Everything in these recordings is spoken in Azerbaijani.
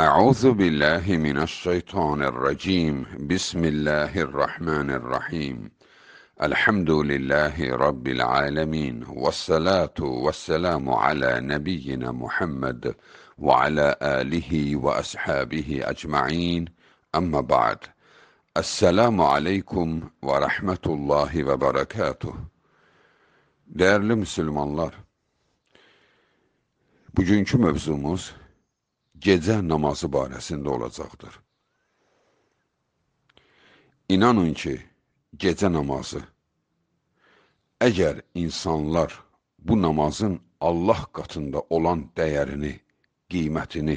أعوذ بالله من الشيطان الرجيم بسم الله الرحمن الرحيم الحمد لله رب العالمين والصلاة والسلام على نبينا محمد وعلى آله وأصحابه أجمعين أما بعد السلام عليكم ورحمة الله وبركاته Değerli Müslümanlar, bugünkü mevzumuz gecə namazı barəsində olacaqdır. İnanın ki, gecə namazı, əgər insanlar bu namazın Allah qatında olan dəyərini, qiymətini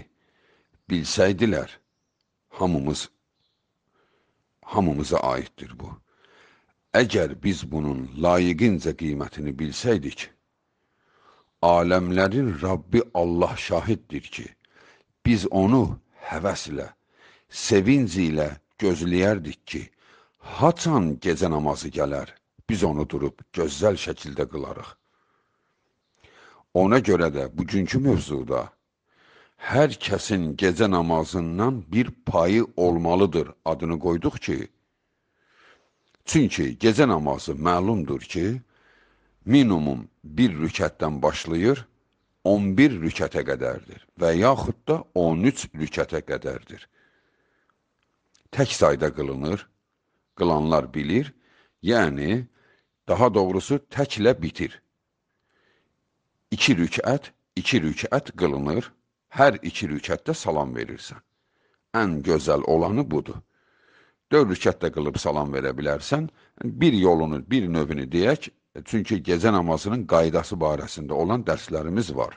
bilsəydilər, hamımız, hamımıza aiddir bu. Əgər biz bunun layiqincə qiymətini bilsəydik, aləmlərin Rabbi Allah şahiddir ki, biz onu həvəslə, sevinc ilə gözləyərdik ki, haçan gecə namazı gələr, biz onu durub gözəl şəkildə qılarıq. Ona görə də bugünkü mövzuda hər kəsin gecə namazından bir payı olmalıdır adını qoyduq ki, çünki gecə namazı məlumdur ki, minimum bir rükətdən başlayır 11 rükətə qədərdir və yaxud da 13 rükətə qədərdir. Tək sayda qılınır, qılanlar bilir, yəni daha doğrusu təklə bitir. 2 rükət, 2 rükət qılınır, hər 2 rükətdə salam verirsən. Ən gözəl olanı budur. 4 rükətdə qılıb salam verə bilərsən, bir yolunu, bir növünü deyək, Çünki gecə namazının qaydası barəsində olan dərslərimiz var.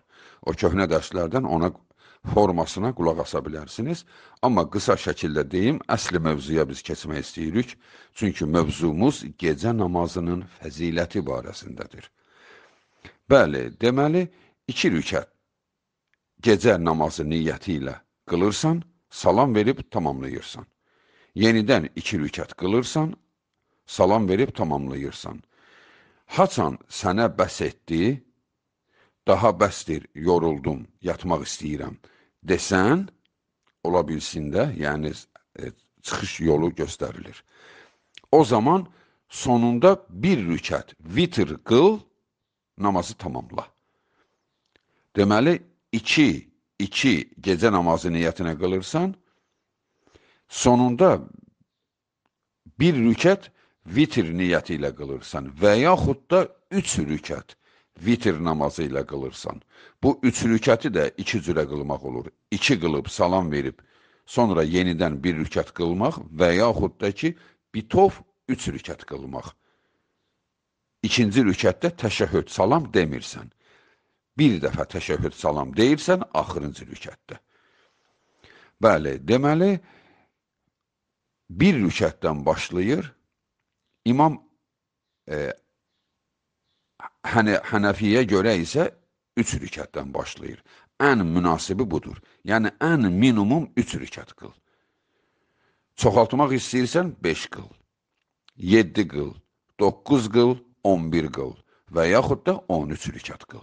O köhnə dərslərdən ona formasına qulaq asa bilərsiniz. Amma qısa şəkildə deyim, əsli mövzuya biz keçmək istəyirik. Çünki mövzumuz gecə namazının fəziləti barəsindədir. Bəli, deməli, iki rükət gecə namazı niyyəti ilə qılırsan, salam verib tamamlayırsan. Yenidən iki rükət qılırsan, salam verib tamamlayırsan haçan sənə bəs etdi, daha bəsdir, yoruldum, yatmaq istəyirəm desən, ola bilsin də, yəni e, çıxış yolu göstərilir. O zaman sonunda bir rükət vitr qıl, namazı tamamla. Deməli, iki, iki gecə namazı niyyətinə qılırsan, sonunda bir rükət vitr niyyəti ilə qılırsan və yaxud da üç rükət vitr namazı ilə qılırsan. Bu üç rükəti də iki cürə qılmaq olur. İki qılıb salam verib, sonra yenidən bir rükət qılmaq və yaxud da ki, bitov üç rükət qılmaq. İkinci rükətdə təşəhhüd salam demirsən. Bir dəfə təşəhhüd salam deyirsən, axırıncı rükətdə. Bəli, deməli, bir rükətdən başlayır, İmam e, Hənə, Hənəfiyyə görə isə 3 rükətdən başlayır. Ən münasibi budur. Yəni, ən minimum 3 rükət qıl. Çoxaltmaq istəyirsən 5 qıl, 7 qıl, 9 qıl, 11 qıl və yaxud da 13 rükət qıl.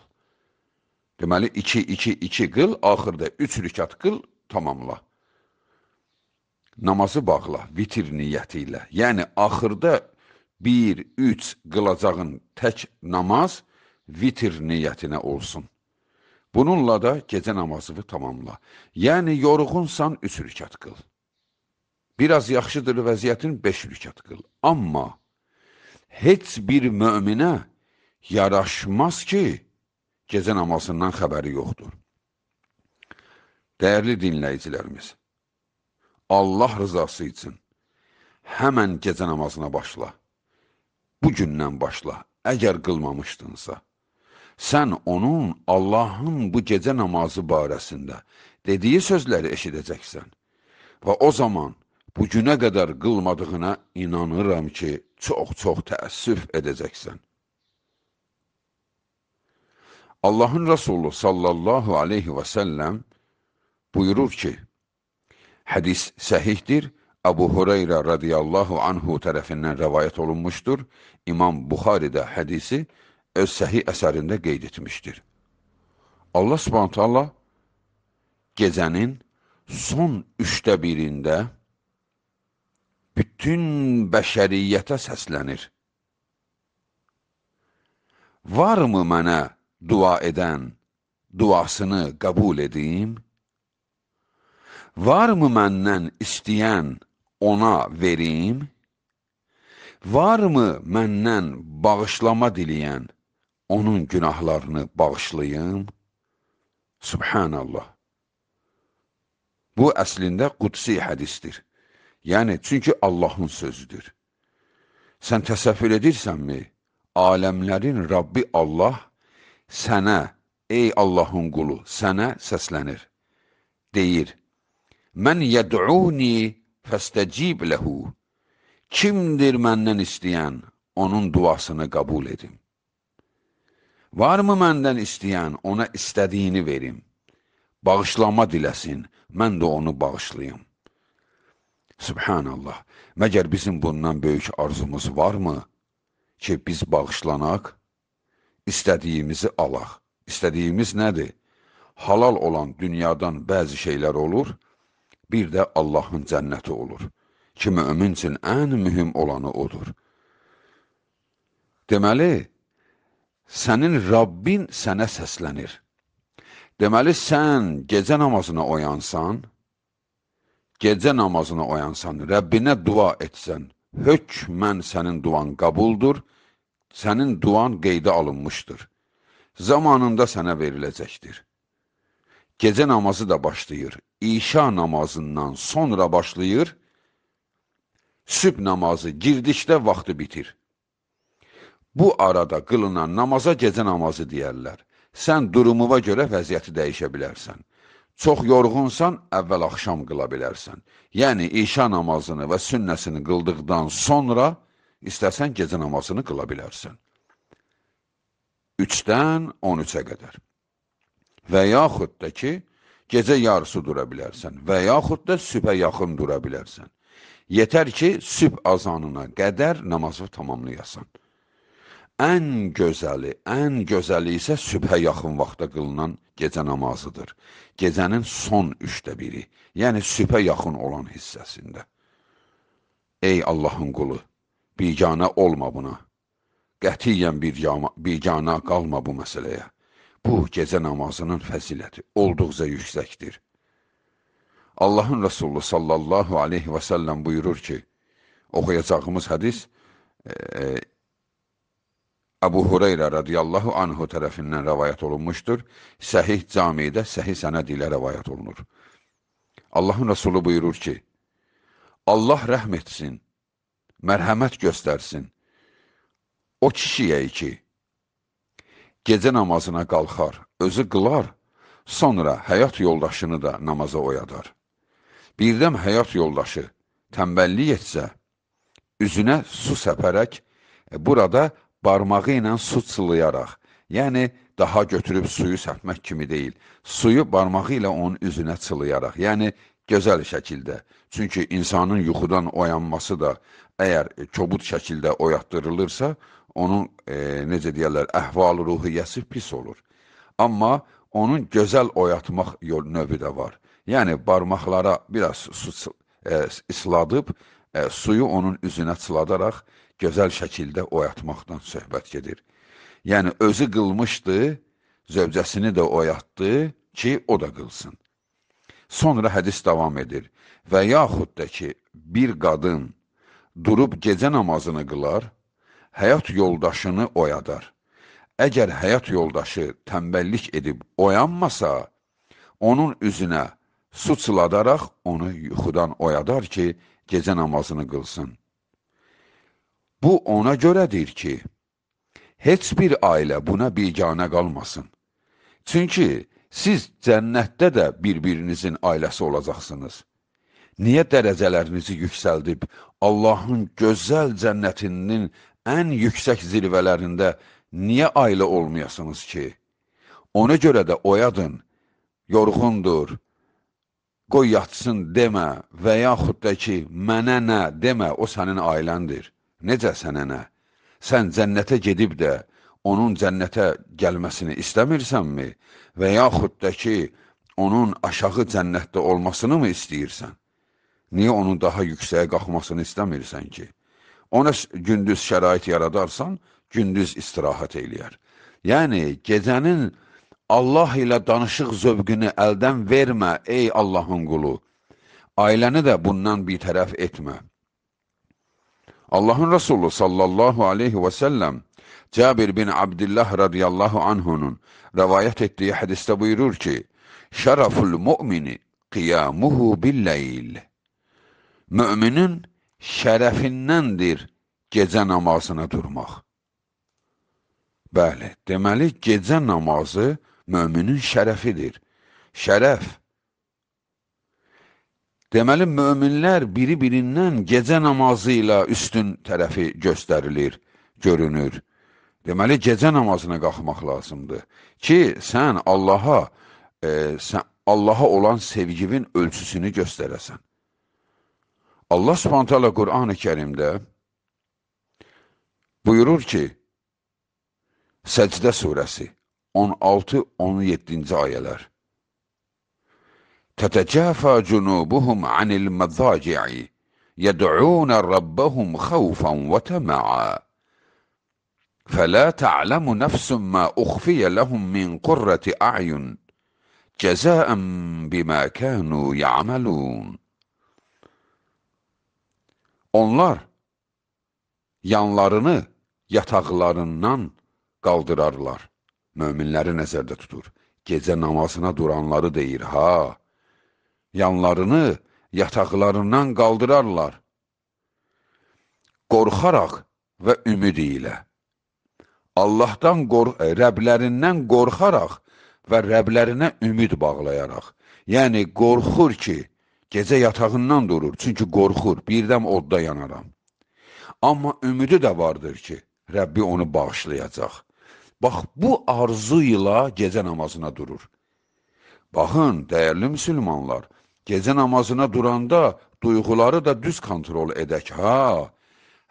Deməli, 2, 2, 2 qıl, axırda 3 rükət qıl, tamamla. Namazı bağla, vitir niyyəti ilə. Yəni, axırda 3 bir-üç qılacağın tək namaz vitir niyyətinə olsun. Bununla da gecə namazını tamamla. Yəni, yoruğunsan üç rükət qıl. Biraz yaxşıdır vəziyyətin beş rükət qıl. Amma heç bir möminə yaraşmaz ki, gecə namazından xəbəri yoxdur. Dəyərli dinləyicilərimiz, Allah rızası üçün həmən gecə namazına başla bu gündən başla, əgər qılmamışdınsa, sən onun Allahın bu gecə namazı barəsində dediyi sözləri eşidəcəksən və o zaman bu günə qədər qılmadığına inanıram ki, çox-çox təəssüf edəcəksən. Allahın Rəsulu sallallahu aleyhi və səlləm buyurur ki, hədis səhihdir Abu Hureyre radıyallahu anhu tarafından rivayet olunmuştur. İmam Bukhari de hadisi öz sahih eserinde qeyd etmişdir. Allah subhanahu gecenin son üçte birinde bütün bəşəriyyətə səslənir. Varmı mənə dua edən duasını qəbul edeyim? Varmı məndən istəyən ona verim? Varmı məndən bağışlama diləyən, onun günahlarını bağışlayım? Subhanallah. Bu əslində qudsi hədisdir. Yəni, çünki Allahın sözüdür. Sən təsəffür edirsənmi, aləmlərin Rabbi Allah sənə, ey Allahın qulu, sənə səslənir. Deyir, Mən yəd'uni Fəstəcib ləhu. Kimdir məndən istəyən, onun duasını qəbul edim. Varmı məndən istəyən, ona istədiyini verim. Bağışlama diləsin, mən də onu bağışlayım. Subhanallah, məgər bizim bundan böyük arzumuz varmı ki, biz bağışlanaq, istədiyimizi alaq. İstədiyimiz nədir? Halal olan dünyadan bəzi şeylər olur, bir də Allahın cənnəti olur ki, mümin üçün ən mühüm olanı odur. Deməli, sənin Rabbin sənə səslənir. Deməli, sən gecə namazına oyansan, gecə namazına oyansan, Rəbbinə dua etsən, hökmən sənin duan qabuldur, sənin duan qeydə alınmışdır. Zamanında sənə veriləcəkdir. Gecə namazı da başlayır, işa namazından sonra başlayır, süb namazı girdikdə vaxtı bitir. Bu arada qılınan namaza gecə namazı deyərlər. Sən durumuna görə vəziyyəti dəyişə bilərsən. Çox yorğunsan, əvvəl axşam qıla bilərsən. Yəni, işa namazını və sünnəsini qıldıqdan sonra istəsən gecə namazını qıla bilərsən. 3-dən 13-ə qədər. Və yaxud da ki, gecə yarısı dura bilərsən və yaxud da sübhə yaxın dura bilərsən. Yetər ki, sübh azanına qədər namazı tamamlayasan. Ən gözəli, ən gözəli isə sübhə yaxın vaxta qılınan gecə namazıdır. Gecənin son üçdə biri, yəni sübhə yaxın olan hissəsində. Ey Allahın qulu, biganə olma buna. Qətiyyən biganə qalma bu məsələyə. Bu gecə namazının fəziləti olduqca yüksəkdir. Allahın Rasulü sallallahu aleyhi və səlləm buyurur ki, oxuyacağımız hədis e, Əbu Hüreyrə radiyallahu anhu tərəfindən rəvayət olunmuşdur. Səhih camidə səhih sənəd ilə rəvayət olunur. Allahın Rasulü buyurur ki, Allah rəhm etsin, mərhəmət göstərsin o kişiyə ki, gecə namazına qalxar, özü qılar, sonra həyat yoldaşını da namaza oyadar. Birdəm həyat yoldaşı təmbəllik etsə, üzünə su səpərək, e, burada barmağı ilə su çılayaraq, yəni daha götürüb suyu səpmək kimi deyil, suyu barmağı ilə onun üzünə çılayaraq, yəni gözəl şəkildə. Çünki insanın yuxudan oyanması da əgər e, kobud şəkildə oyatdırılırsa, onun e, necə deyərlər, əhval ruhiyyəsi pis olur. Amma onun gözəl oyatmaq növü də var. Yəni barmaqlara biraz su e, isladıb, e, suyu onun üzünə çıladaraq gözəl şəkildə oyatmaqdan söhbət gedir. Yəni özü qılmışdı, zövcəsini də oyatdı ki, o da qılsın. Sonra hədis davam edir. Və yaxud da ki, bir qadın durub gecə namazını qılar, həyat yoldaşını oyadar. Əgər həyat yoldaşı təmbəllik edib oyanmasa, onun üzünə su çıladaraq onu yuxudan oyadar ki, gecə namazını qılsın. Bu ona görədir ki, heç bir ailə buna biganə qalmasın. Çünki siz cənnətdə də bir-birinizin ailəsi olacaqsınız. Niyə dərəcələrinizi yüksəldib Allahın gözəl cənnətinin ən yüksək zirvələrində niyə ailə olmayasınız ki? Ona görə də oyadın, yorğundur, qoy yatsın demə və yaxud da ki, mənə nə demə, o sənin ailəndir. Necə sənə nə? Sən cənnətə gedib də onun cənnətə gəlməsini istəmirsənmi və yaxud da ki, onun aşağı cənnətdə olmasını mı istəyirsən? Niyə onun daha yüksəyə qalxmasını istəmirsən ki? Ona gündüz şərait yaradarsan, gündüz istirahət eləyər. Yəni, gecənin Allah ilə danışıq zövqünü əldən vermə, ey Allahın qulu. Ailəni də bundan bir tərəf etmə. Allahın Rasulü sallallahu aleyhi və səlləm Cabir bin Abdillah radiyallahu anhunun rəvayət etdiyi hədistə buyurur ki, Şəraful mümini qiyamuhu billəyil. Müminin şərəfindəndir gecə namazına durmaq. Bəli, deməli, gecə namazı möminin şərəfidir. Şərəf. Deməli, möminlər biri-birindən gecə namazı ilə üstün tərəfi göstərilir, görünür. Deməli, gecə namazına qalxmaq lazımdır ki, sən Allaha, e, sən Allaha olan sevgivin ölçüsünü göstərəsən. Allah subhanahu teala Kur'an-ı Kerim'de buyurur ki Secde suresi 16-17-ci ayələr Tətəcəfə cunubuhum anil məzaci'i yəd'unə rabbəhum xəufən və təmə'a Fələ tə'ləmu nəfsün mə uxfiyə ləhum min qurrəti a'yun cəzəən bimə kənu ya'məlun Onlar yanlarını yataqlarından qaldırarlar. Möminləri nəzərdə tutur. Gecə namazına duranları deyir, ha, yanlarını yataqlarından qaldırarlar. Qorxaraq və ümid ilə. Allahdan qor e, Rəblərindən qorxaraq və Rəblərinə ümid bağlayaraq. Yəni, qorxur ki, Gecə yatağından durur, çünki qorxur, birdəm odda yanaram. Amma ümidi də vardır ki, Rəbbi onu bağışlayacaq. Bax, bu arzu ilə gecə namazına durur. Baxın, dəyərli müsəlmanlar, gecə namazına duranda duyğuları da düz kontrol edək, ha?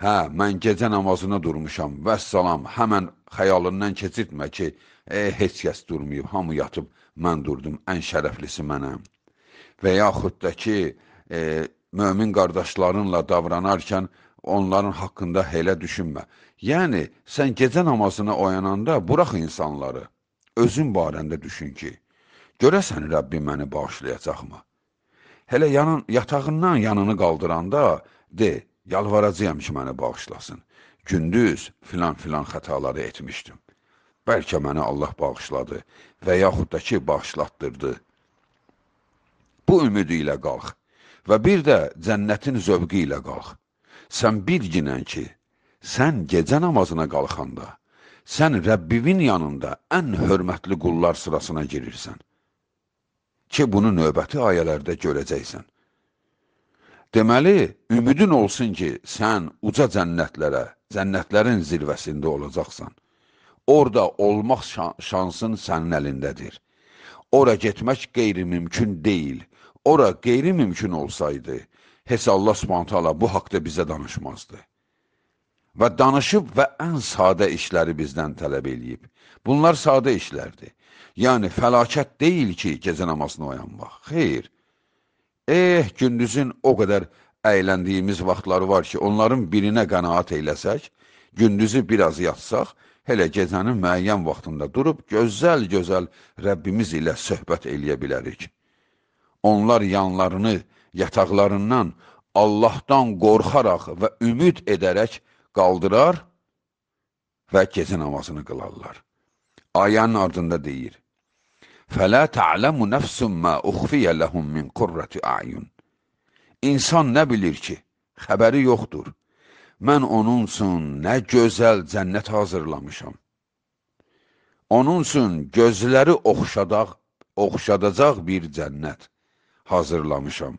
Hə, mən gecə namazına durmuşam, vəssalam, həmən xəyalından keçirtmə ki, e, heç kəs durmayıb, hamı yatıb, mən durdum, ən şərəflisi mənəm və yaxud da ki, e, mömin qardaşlarınla davranarkən onların haqqında elə düşünmə. Yəni, sən gecə namazına oyananda burax insanları, özün barəndə düşün ki, görəsən Rəbbi məni bağışlayacaqmı? Hələ yanan, yatağından yanını qaldıranda, de, yalvaracaqam ki, məni bağışlasın. Gündüz filan-filan xətaları etmişdim. Bəlkə məni Allah bağışladı və yaxud da ki, bağışlatdırdı bu ümidi ilə qalx və bir də cənnətin zövqi ilə qalx. Sən bilginən ki, sən gecə namazına qalxanda, sən Rəbbivin yanında ən hörmətli qullar sırasına girirsən ki, bunu növbəti ayələrdə görəcəksən. Deməli, ümidin olsun ki, sən uca cənnətlərə, cənnətlərin zirvəsində olacaqsan. Orada olmaq şansın sənin əlindədir. Ora getmək qeyri-mümkün deyil ora qeyri-mümkün olsaydı, heç Allah subhanətəala bu haqda bizə danışmazdı. Və danışıb və ən sadə işləri bizdən tələb eləyib. Bunlar sadə işlərdir. Yəni, fəlakət deyil ki, gecə namazını oyanmaq. Xeyr. Eh, gündüzün o qədər əyləndiyimiz vaxtları var ki, onların birinə qənaat eyləsək, gündüzü biraz yatsaq, Hələ gecənin müəyyən vaxtında durub gözəl-gözəl Rəbbimiz ilə söhbət eləyə bilərik onlar yanlarını yataqlarından Allahdan qorxaraq və ümid edərək qaldırar və gecə namazını qılarlar. Ayənin ardında deyir, Fələ tə'ləmu nəfsum mə uxfiyə ləhum min qurrəti əyun. İnsan nə bilir ki, xəbəri yoxdur. Mən onun üçün nə gözəl cənnət hazırlamışam. Onun üçün gözləri oxşadaq, oxşadacaq bir cənnət hazırlamışam.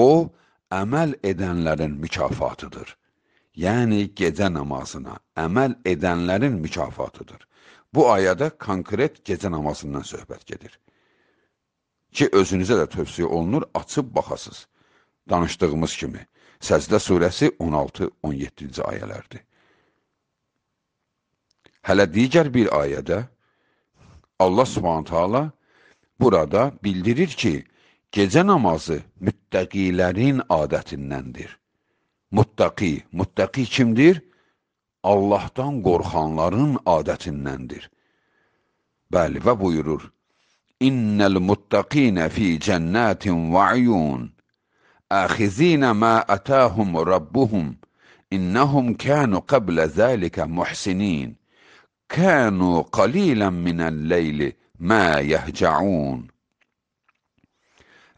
O, əməl edənlərin mükafatıdır. Yəni, gecə namazına əməl edənlərin mükafatıdır. Bu ayədə konkret gecə namazından söhbət gedir. Ki, özünüzə də tövsiyə olunur, açıb baxasız. Danışdığımız kimi, Səzdə surəsi 16-17-ci ayələrdir. Hələ digər bir ayədə Allah subhanətə Allah burada bildirir ki, Gece namazı müttakilerin adətindəndir. Muttaqi, muttaqi kimdir? Allahdan qorxanların adətindəndir. Bəli, və buyurur, İnnəl muttaqinə fi cənnətin və uyun, əxizinə mə ətəhum rabbuhum, innəhum kənu qəblə zəlikə muhsinin, kənu qalilən minəl leyli mə yəhcəun.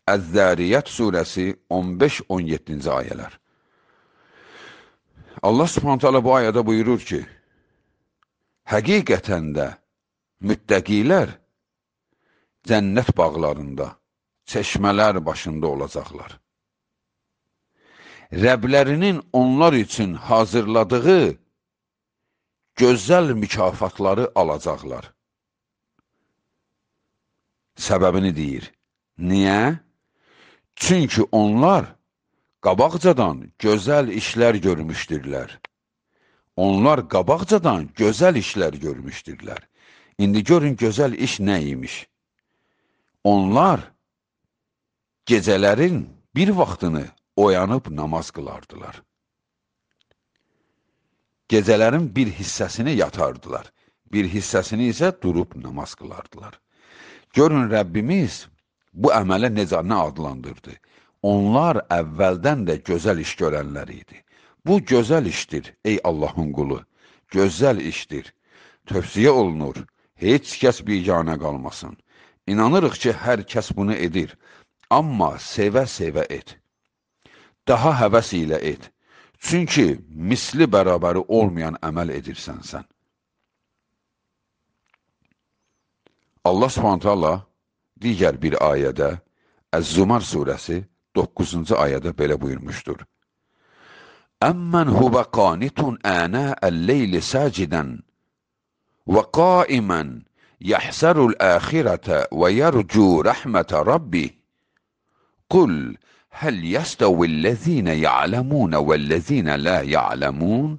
Əz-Zəriyyət surəsi 15-17-ci ayələr. Allah subhanət hələ bu ayədə buyurur ki, həqiqətən də müttəqilər cənnət bağlarında, çeşmələr başında olacaqlar. Rəblərinin onlar üçün hazırladığı gözəl mükafatları alacaqlar. Səbəbini deyir. Niyə? Çünki onlar qabaqcadan gözəl işlər görmüşdürlər. Onlar qabaqcadan gözəl işlər görmüşdürlər. İndi görün gözəl iş nə imiş. Onlar gecələrin bir vaxtını oyanıb namaz qılardılar. Gecələrin bir hissəsini yatardılar, bir hissəsini isə durub namaz qılardılar. Görün Rəbbimiz bu əmələ necə nə adlandırdı? Onlar əvvəldən də gözəl iş görənlər idi. Bu gözəl işdir, ey Allahın qulu, gözəl işdir. Tövsiyə olunur, heç kəs biganə qalmasın. İnanırıq ki, hər kəs bunu edir, amma sevə-sevə et. Daha həvəs ilə et. Çünki misli bərabəri olmayan əməl edirsən sən. Allah subhanət Allah diğer bir ayede Ez-Zumar suresi 9. ayada böyle buyurmuştur. Emmen huve qanitun ana el-leyli saciden ve qaimen yahsarul ahirete ve yercu rahmete rabbi kul هل يستوي الذين يعلمون والذين لا يعلمون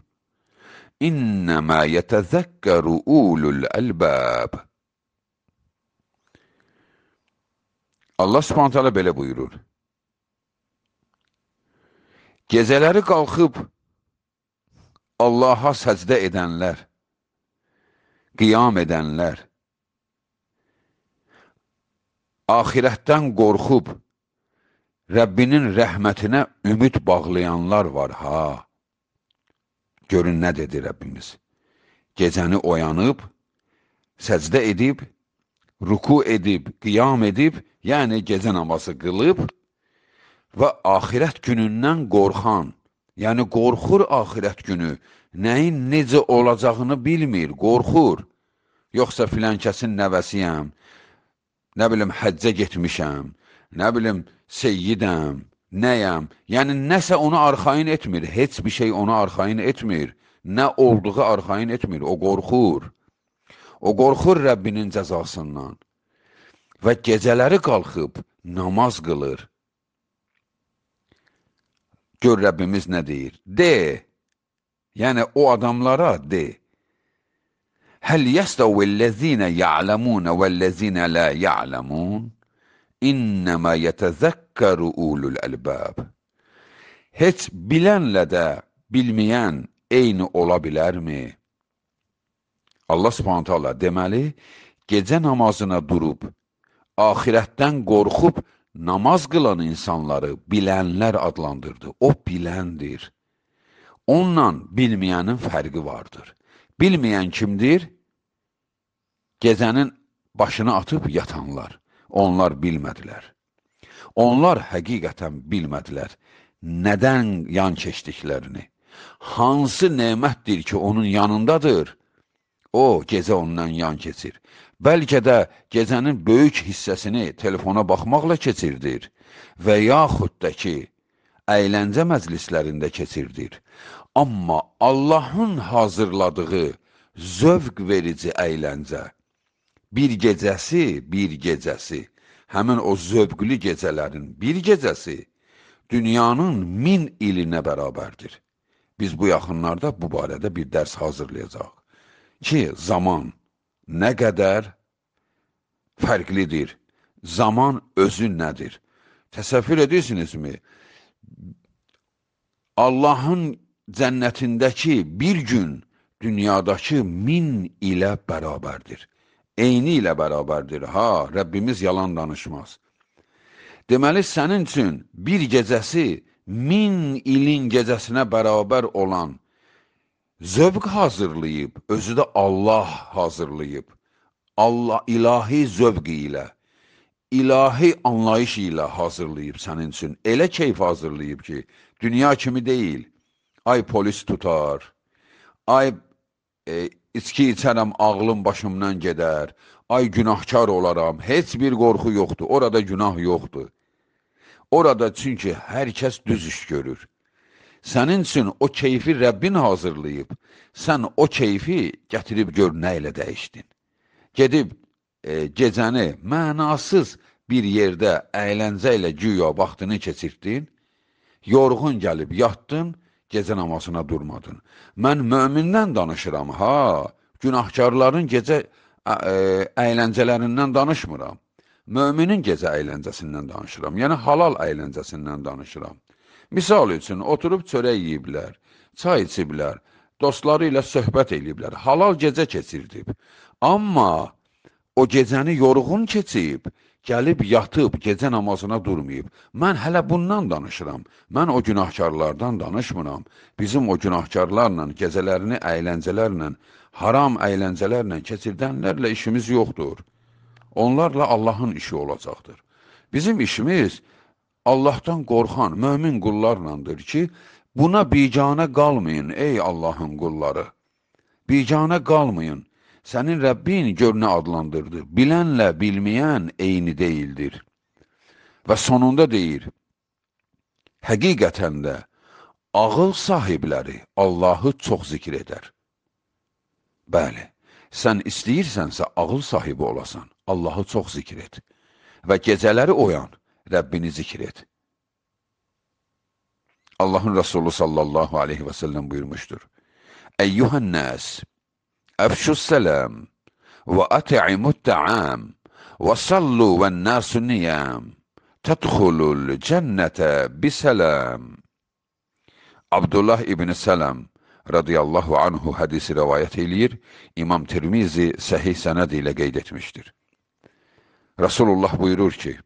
انما يتذكر اولو الالباب Allah Subhanahu taala belə buyurur. Gecələri qalxıb Allaha səcdə edənlər, qiyam edənlər, axirətdən qorxub Rəbbinin rəhmətinə ümid bağlayanlar var ha. Görün nə dedi Rəbbimiz. Gecəni oyanıb, səcdə edib, ruku edib, qiyam edib, yəni gecə namazı qılıb və axirət günündən qorxan, yəni qorxur axirət günü, nəyin necə olacağını bilmir, qorxur. Yoxsa filan kəsin nəvəsiyəm, nə bilim həccə getmişəm, nə bilim seyyidəm, nəyəm. Yəni nəsə onu arxayın etmir, heç bir şey onu arxayın etmir. Nə olduğu arxayın etmir, o qorxur. O qorxur Rəbbinin cəzasından və gecələri qalxıb namaz qılır. Gör Rəbbimiz nə deyir? De, yəni o adamlara de. Həl yəstəvəl-ləzina ya'ləmun vəl-ləzina la ya'ləmun? İnnəmə yətəzəkkəru ulul əlbəb. Heç bilənlə də bilməyən eyni ola bilərmi? Allah subhanət hala deməli, gecə namazına durub, axirətdən qorxub namaz qılan insanları bilənlər adlandırdı. O biləndir. Onunla bilməyənin fərqi vardır. Bilməyən kimdir? Gecənin başını atıb yatanlar. Onlar bilmədilər. Onlar həqiqətən bilmədilər nədən yan keçdiklərini. Hansı nemətdir ki, onun yanındadır? O gecə ondan yan keçir. Bəlkə də gecənin böyük hissəsini telefona baxmaqla keçirdir və yaxud da ki, əyləncə məclislərində keçirdir. Amma Allahın hazırladığı zövq verici əyləncə, bir gecəsi, bir gecəsi, həmin o zövqlü gecələrin bir gecəsi dünyanın min ilinə bərabərdir. Biz bu yaxınlarda bu barədə bir dərs hazırlayacağıq ki, zaman nə qədər fərqlidir. Zaman özü nədir? Təsəvvür edirsinizmi? Allahın cənnətindəki bir gün dünyadakı min ilə bərabərdir. Eyni ilə bərabərdir. Ha, Rəbbimiz yalan danışmaz. Deməli, sənin üçün bir gecəsi min ilin gecəsinə bərabər olan zövq hazırlayıb, özü də Allah hazırlayıb. Allah ilahi zövqi ilə, ilahi anlayış ilə hazırlayıb sənin üçün. Elə keyf hazırlayıb ki, dünya kimi deyil. Ay polis tutar. Ay e, içki içərəm, ağlım başımdan gedər. Ay günahkar olaram. Heç bir qorxu yoxdur. Orada günah yoxdur. Orada çünki hər kəs düz iş görür. Sənin üçün o keyfi Rəbbin hazırlayıb. Sən o keyfi gətirib gör nə ilə dəyişdin. Gedib e, gecəni mənasız bir yerdə əyləncə ilə güya vaxtını keçirdin. Yorğun gəlib yatdın, gecə namazına durmadın. Mən mömindən danışıram ha. Günahkarların gecə ə, e, əyləncələrindən danışmıram. Möminin gecə əyləncəsindən danışıram. Yəni halal əyləncəsindən danışıram. Misal üçün, oturub çörək yeyiblər, çay içiblər, dostları ilə söhbət eləyiblər, halal gecə keçirdib. Amma o gecəni yorğun keçib, gəlib yatıb, gecə namazına durmayıb. Mən hələ bundan danışıram. Mən o günahkarlardan danışmıram. Bizim o günahkarlarla, gecələrini əyləncələrlə, haram əyləncələrlə keçirdənlərlə işimiz yoxdur. Onlarla Allahın işi olacaqdır. Bizim işimiz Allahdan qorxan mömin qullarlandır ki, buna bicanə qalmayın ey Allahın qulları. Bicanə qalmayın. Sənin Rəbbin gör nə adlandırdı. Bilənlə bilməyən eyni deyildir. Və sonunda deyir: Həqiqətən də ağıl sahibləri Allahı çox zikr edər. Bəli, sən istəyirsənsə ağıl sahibi olasan, Allahı çox zikr et və gecələri oyan Rəbbini zikr et. Allahın Resulü sallallahu aleyhi ve sellem buyurmuştur. Eyyuhən nəs, əfşus sələm və ətəimut təam və sallu və nəsu niyəm tədxulul cənnətə bisələm. Abdullah ibn Sələm radiyallahu anhu hədisi rəvayət eləyir, İmam Tirmizi səhih sənəd ilə qeyd etmişdir. Resulullah buyurur ki,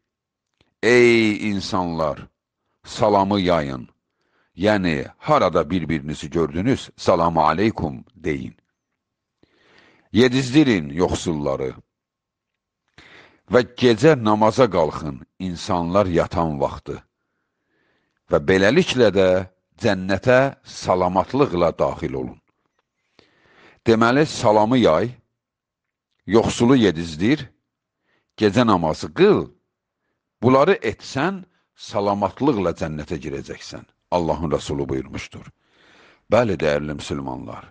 Ey insanlar, salamı yayın. Yəni, harada bir-birinizi gördünüz, salamu aleykum deyin. Yedizdirin yoxsulları. Və gecə namaza qalxın insanlar yatan vaxtı. Və beləliklə də cənnətə salamatlıqla daxil olun. Deməli, salamı yay, yoxsulu yedizdir, gecə namazı qıl Bunları etsən, salamatlıqla cənnətə girəcəksən. Allahın Rəsulu buyurmuşdur. Bəli, dəyərli müsəlmanlar,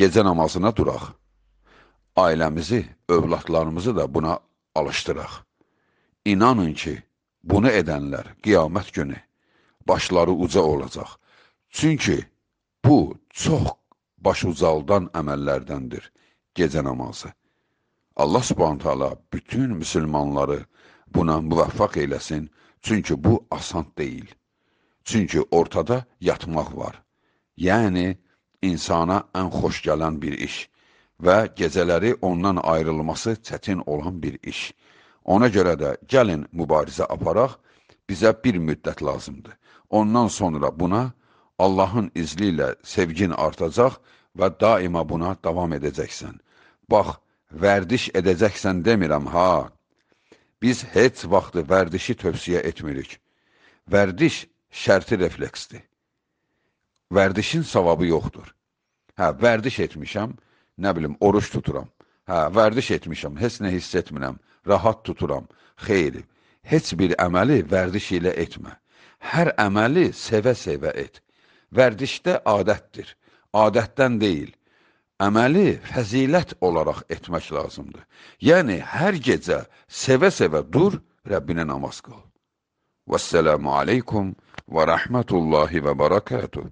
gecə namazına duraq. Ailəmizi, övladlarımızı da buna alışdıraq. İnanın ki, bunu edənlər qiyamət günü başları uca olacaq. Çünki bu çox baş ucaldan əməllərdəndir gecə namazı. Allah subhanətə ala bütün müsəlmanları, buna müvəffəq eyləsin, çünki bu asan deyil. Çünki ortada yatmaq var. Yəni, insana ən xoş gələn bir iş və gecələri ondan ayrılması çətin olan bir iş. Ona görə də gəlin mübarizə aparaq, bizə bir müddət lazımdır. Ondan sonra buna Allahın izli ilə sevgin artacaq və daima buna davam edəcəksən. Bax, vərdiş edəcəksən demirəm ha, Biz heç vaxtı vərdişi tövsiyə etmirik. Vərdiş şərti refleksdir. Vərdişin savabı yoxdur. Hə, vərdiş etmişəm, nə bilim, oruç tuturam. Hə, vərdiş etmişəm, heç nə hiss etmirəm, rahat tuturam. Xeyr, heç bir əməli vərdiş ilə etmə. Hər əməli sevə-sevə et. Vərdişdə adətdir, adətdən deyil əməli fəzilət olaraq etmək lazımdır. Yəni, hər gecə sevə-sevə dur, Rəbbinə namaz qıl. Vəssəlamu aleykum və rəhmətullahi və barakatuhu.